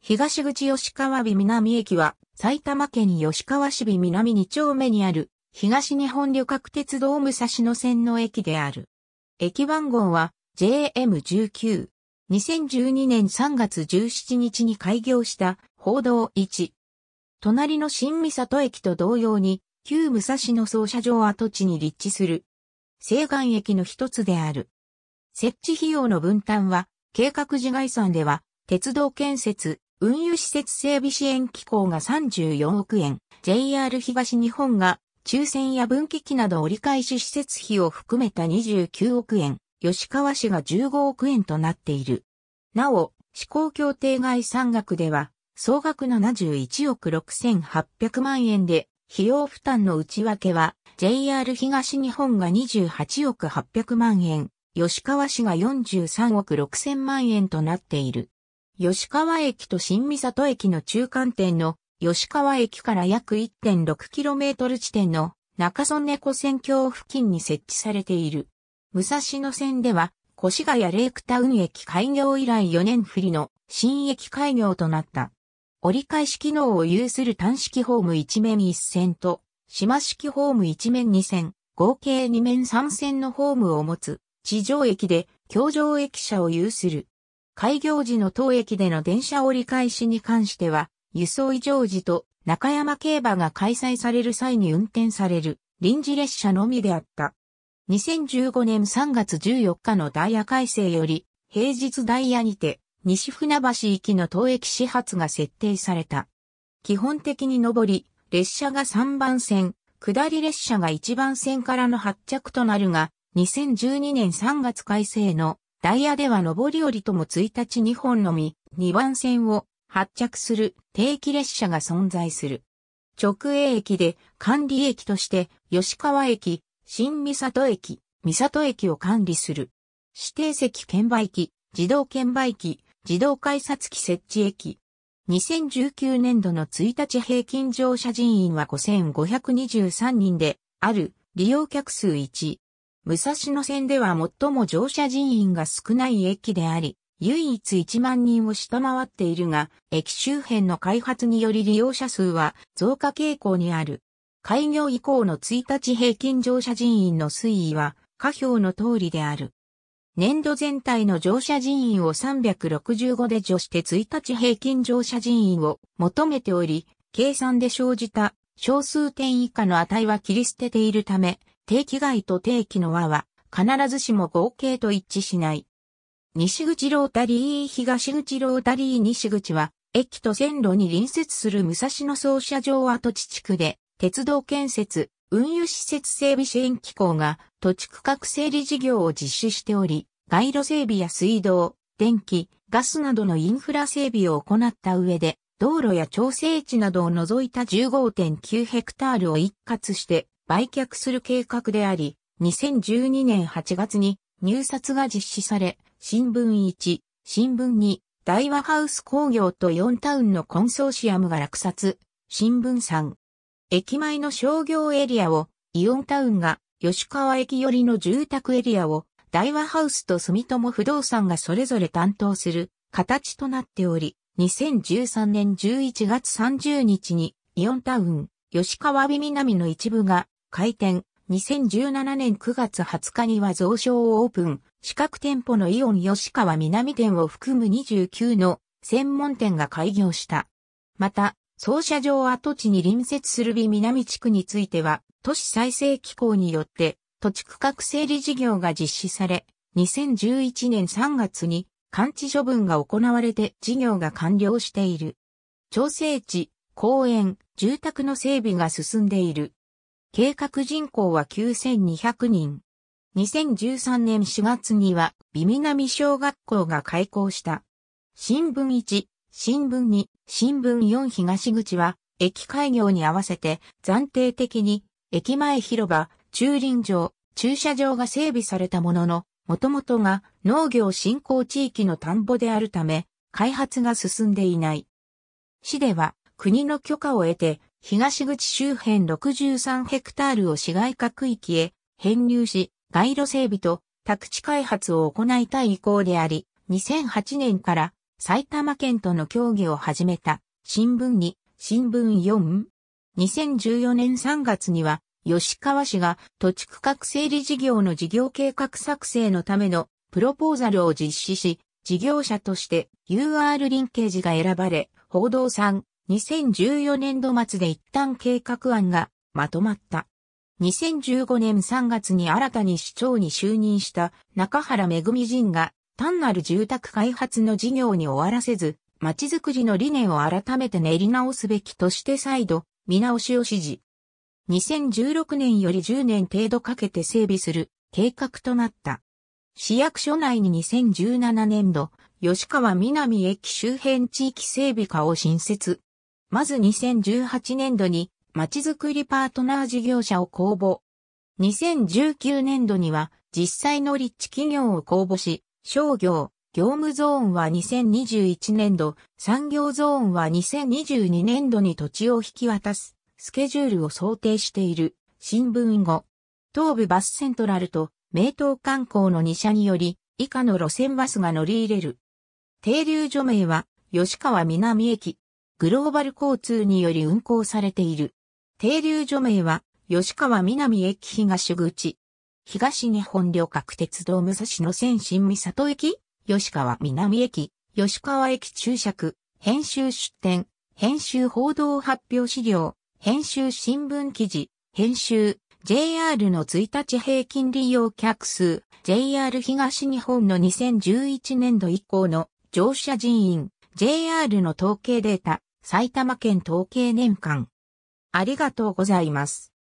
東口吉川美南駅は、埼玉県吉川市美南2丁目にある、東日本旅客鉄道武蔵野線の駅である。駅番号は JM19。2012年3月17日に開業した報道1。隣の新三里駅と同様に、旧武蔵野操車場跡地に立地する。西岸駅の一つである。設置費用の分担は、計画時概算では、鉄道建設、運輸施設整備支援機構が34億円、JR 東日本が抽選や分岐機など折り返し施設費を含めた29億円、吉川市が15億円となっている。なお、施行協定外産額では、総額71億6800万円で、費用負担の内訳は、JR 東日本が28億800万円、吉川市が43億6000万円となっている。吉川駅と新三里駅の中間点の吉川駅から約 1.6km 地点の中曽根湖線橋付近に設置されている。武蔵野線では越谷レイクタウン駅開業以来4年振りの新駅開業となった。折り返し機能を有する単式ホーム1面1線と、島式ホーム1面2線、合計2面3線のホームを持つ、地上駅で、橋上駅舎を有する。開業時の当駅での電車折り返しに関しては、輸送異常時と中山競馬が開催される際に運転される臨時列車のみであった。2015年3月14日のダイヤ改正より、平日ダイヤにて、西船橋行きの当駅始発が設定された。基本的に上り、列車が3番線、下り列車が1番線からの発着となるが、2012年3月改正のダイヤでは上り降りとも1日2本のみ、2番線を発着する定期列車が存在する。直営駅で管理駅として吉川駅、新三里駅、三里駅を管理する。指定席券売機、自動券売機、自動改札機設置駅。2019年度の1日平均乗車人員は5523人で、ある利用客数1。武蔵野線では最も乗車人員が少ない駅であり、唯一1万人を下回っているが、駅周辺の開発により利用者数は増加傾向にある。開業以降の1日平均乗車人員の推移は、下表の通りである。年度全体の乗車人員を365で除して1日平均乗車人員を求めており、計算で生じた小数点以下の値は切り捨てているため、定期外と定期の和は、必ずしも合計と一致しない。西口ロータリー東口ロータリー西口は、駅と線路に隣接する武蔵野総社場跡地地区で、鉄道建設、運輸施設整備支援機構が土地区画整理事業を実施しており、街路整備や水道、電気、ガスなどのインフラ整備を行った上で、道路や調整地などを除いた15.9ヘクタールを一括して売却する計画であり、2012年8月に入札が実施され、新聞1、新聞2、大和ハウス工業と4タウンのコンソーシアムが落札、新聞3。駅前の商業エリアを、イオンタウンが、吉川駅寄りの住宅エリアを、大和ハウスと住友不動産がそれぞれ担当する形となっており、2013年11月30日にイオンタウン、吉川美南の一部が開店、2017年9月20日には増床をオープン、四角店舗のイオン吉川南店を含む29の専門店が開業した。また、総車場跡地に隣接する美南地区については、都市再生機構によって土地区画整理事業が実施され、2011年3月に完治処分が行われて事業が完了している。調整地、公園、住宅の整備が進んでいる。計画人口は9200人。2013年4月には、美南小学校が開校した。新聞1、新聞2、新聞4東口は、駅開業に合わせて暫定的に、駅前広場、駐輪場、駐車場が整備されたものの、もともとが農業振興地域の田んぼであるため、開発が進んでいない。市では、国の許可を得て、東口周辺63ヘクタールを市街化区域へ編入し、街路整備と宅地開発を行いたい意向であり、2008年から埼玉県との協議を始めた新聞に新聞4。2014年3月には吉川市が土地区画整理事業の事業計画作成のためのプロポーザルを実施し、事業者として UR リンケージが選ばれ、報道3 2014年度末で一旦計画案がまとまった。2015年3月に新たに市長に就任した中原恵人が単なる住宅開発の事業に終わらせず、街づくりの理念を改めて練り直すべきとして再度見直しを指示。2016年より10年程度かけて整備する計画となった。市役所内に2017年度、吉川南駅周辺地域整備課を新設。まず2018年度に、まちづくりパートナー事業者を公募。2019年度には、実際の立地企業を公募し、商業、業務ゾーンは2021年度、産業ゾーンは2022年度に土地を引き渡す、スケジュールを想定している、新聞後。東部バスセントラルと、名東観光の2社により、以下の路線バスが乗り入れる。停留所名は、吉川南駅、グローバル交通により運行されている。停留所名は、吉川南駅東口。東日本旅客鉄道武蔵野線新三里駅、吉川南駅、吉川駅注釈、編集出展、編集報道発表資料、編集新聞記事、編集、JR の1日平均利用客数、JR 東日本の2011年度以降の乗車人員、JR の統計データ、埼玉県統計年間。ありがとうございます。